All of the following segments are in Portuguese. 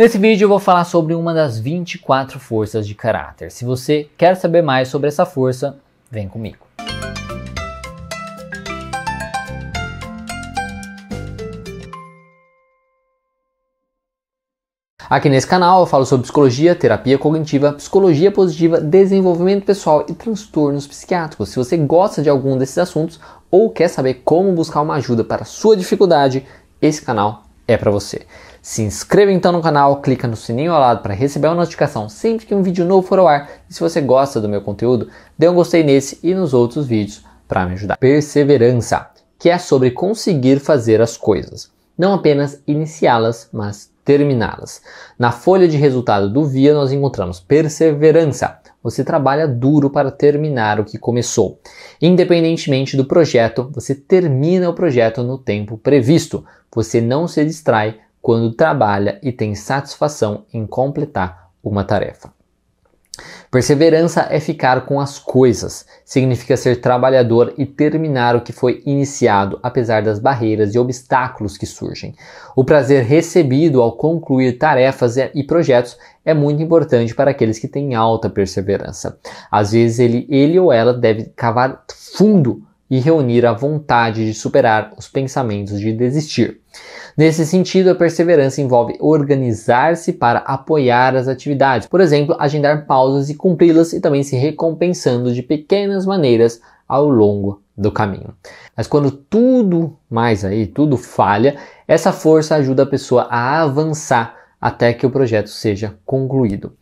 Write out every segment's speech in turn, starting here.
Nesse vídeo eu vou falar sobre uma das 24 forças de caráter. Se você quer saber mais sobre essa força, vem comigo. Aqui nesse canal eu falo sobre psicologia, terapia cognitiva, psicologia positiva, desenvolvimento pessoal e transtornos psiquiátricos. Se você gosta de algum desses assuntos ou quer saber como buscar uma ajuda para a sua dificuldade, esse canal é para você. Se inscreva então no canal, clica no sininho ao lado para receber uma notificação sempre que um vídeo novo for ao ar. E se você gosta do meu conteúdo, dê um gostei nesse e nos outros vídeos para me ajudar. Perseverança, que é sobre conseguir fazer as coisas, não apenas iniciá-las, mas terminá-las. Na folha de resultado do VIA nós encontramos perseverança. Você trabalha duro para terminar o que começou. Independentemente do projeto, você termina o projeto no tempo previsto. Você não se distrai quando trabalha e tem satisfação em completar uma tarefa. Perseverança é ficar com as coisas, significa ser trabalhador e terminar o que foi iniciado, apesar das barreiras e obstáculos que surgem. O prazer recebido ao concluir tarefas e projetos é muito importante para aqueles que têm alta perseverança. Às vezes ele, ele ou ela deve cavar fundo e reunir a vontade de superar os pensamentos de desistir. Nesse sentido, a perseverança envolve organizar-se para apoiar as atividades, por exemplo, agendar pausas e cumpri-las e também se recompensando de pequenas maneiras ao longo do caminho. Mas quando tudo mais aí, tudo falha, essa força ajuda a pessoa a avançar até que o projeto seja concluído.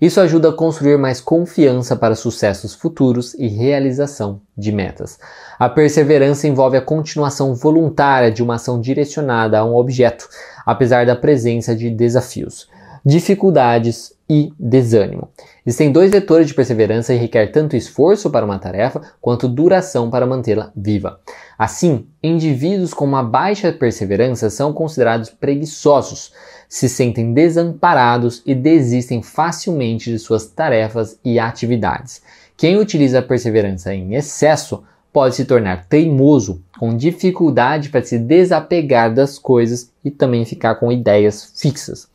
Isso ajuda a construir mais confiança para sucessos futuros e realização de metas. A perseverança envolve a continuação voluntária de uma ação direcionada a um objeto, apesar da presença de desafios dificuldades e desânimo. Existem dois vetores de perseverança e requer tanto esforço para uma tarefa quanto duração para mantê-la viva. Assim, indivíduos com uma baixa perseverança são considerados preguiçosos, se sentem desamparados e desistem facilmente de suas tarefas e atividades. Quem utiliza a perseverança em excesso pode se tornar teimoso, com dificuldade para se desapegar das coisas e também ficar com ideias fixas.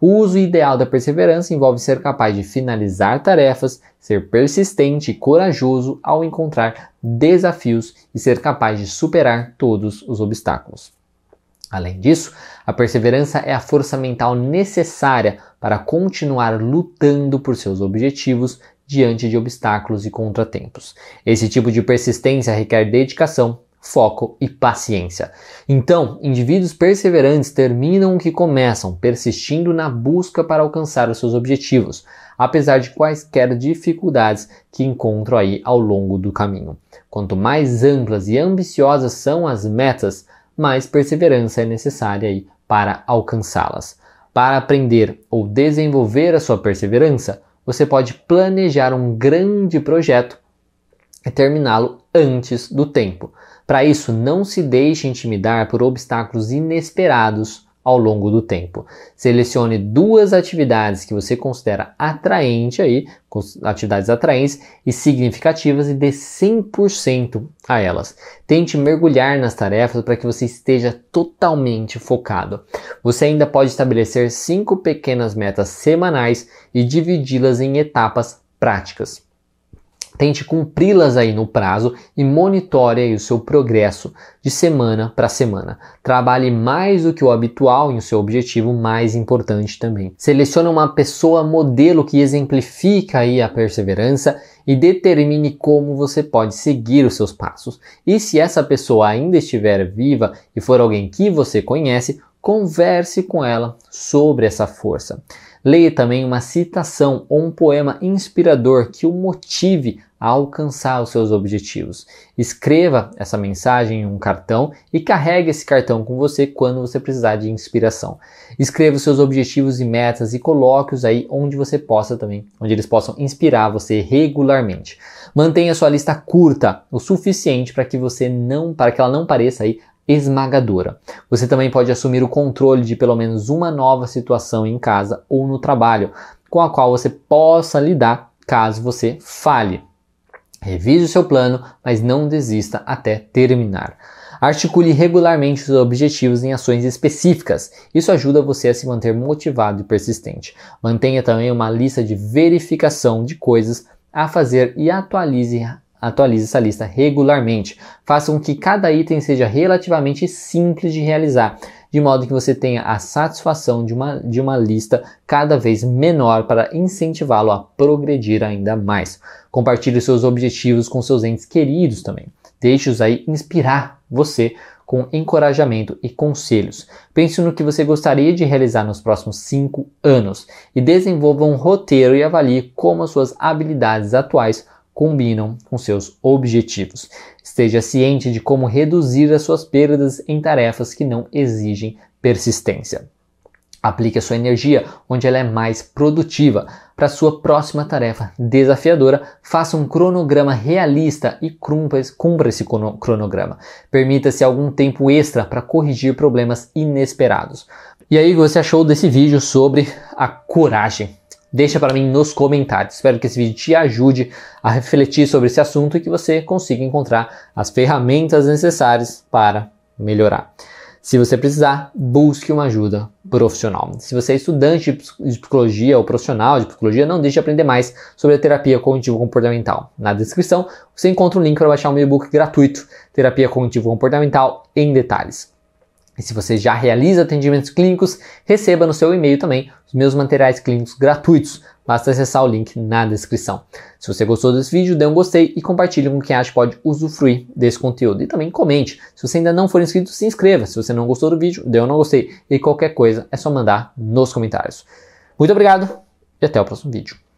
O uso ideal da perseverança envolve ser capaz de finalizar tarefas, ser persistente e corajoso ao encontrar desafios e ser capaz de superar todos os obstáculos. Além disso, a perseverança é a força mental necessária para continuar lutando por seus objetivos diante de obstáculos e contratempos. Esse tipo de persistência requer dedicação, foco e paciência. Então, indivíduos perseverantes terminam o que começam, persistindo na busca para alcançar os seus objetivos, apesar de quaisquer dificuldades que encontram aí ao longo do caminho. Quanto mais amplas e ambiciosas são as metas, mais perseverança é necessária aí para alcançá-las. Para aprender ou desenvolver a sua perseverança, você pode planejar um grande projeto e terminá-lo antes do tempo. Para isso, não se deixe intimidar por obstáculos inesperados ao longo do tempo. Selecione duas atividades que você considera atraente aí, atividades atraentes e significativas e dê 100% a elas. Tente mergulhar nas tarefas para que você esteja totalmente focado. Você ainda pode estabelecer cinco pequenas metas semanais e dividi-las em etapas práticas. Tente cumpri-las aí no prazo e monitore aí o seu progresso de semana para semana. Trabalhe mais do que o habitual em seu objetivo mais importante também. Selecione uma pessoa modelo que exemplifica aí a perseverança e determine como você pode seguir os seus passos. E se essa pessoa ainda estiver viva e for alguém que você conhece, Converse com ela sobre essa força. Leia também uma citação ou um poema inspirador que o motive a alcançar os seus objetivos. Escreva essa mensagem em um cartão e carregue esse cartão com você quando você precisar de inspiração. Escreva os seus objetivos e metas e coloque-os aí onde você possa também, onde eles possam inspirar você regularmente. Mantenha sua lista curta, o suficiente para que você não, para que ela não pareça aí esmagadora. Você também pode assumir o controle de pelo menos uma nova situação em casa ou no trabalho, com a qual você possa lidar caso você falhe. Revise o seu plano, mas não desista até terminar. Articule regularmente os objetivos em ações específicas. Isso ajuda você a se manter motivado e persistente. Mantenha também uma lista de verificação de coisas a fazer e atualize Atualize essa lista regularmente. Faça com que cada item seja relativamente simples de realizar, de modo que você tenha a satisfação de uma, de uma lista cada vez menor para incentivá-lo a progredir ainda mais. Compartilhe seus objetivos com seus entes queridos também. Deixe-os aí inspirar você com encorajamento e conselhos. Pense no que você gostaria de realizar nos próximos 5 anos e desenvolva um roteiro e avalie como as suas habilidades atuais combinam com seus objetivos. Esteja ciente de como reduzir as suas perdas em tarefas que não exigem persistência. Aplique a sua energia onde ela é mais produtiva. Para sua próxima tarefa desafiadora, faça um cronograma realista e cumpra esse cronograma. Permita-se algum tempo extra para corrigir problemas inesperados. E aí, o que você achou desse vídeo sobre a coragem? Deixa para mim nos comentários. Espero que esse vídeo te ajude a refletir sobre esse assunto e que você consiga encontrar as ferramentas necessárias para melhorar. Se você precisar, busque uma ajuda profissional. Se você é estudante de psicologia ou profissional de psicologia, não deixe de aprender mais sobre a terapia cognitivo-comportamental. Na descrição, você encontra um link para baixar um e-book gratuito, Terapia Cognitivo-Comportamental em Detalhes. E se você já realiza atendimentos clínicos, receba no seu e-mail também os meus materiais clínicos gratuitos. Basta acessar o link na descrição. Se você gostou desse vídeo, dê um gostei e compartilhe com quem acha que pode usufruir desse conteúdo. E também comente. Se você ainda não for inscrito, se inscreva. Se você não gostou do vídeo, dê um não gostei. E qualquer coisa é só mandar nos comentários. Muito obrigado e até o próximo vídeo.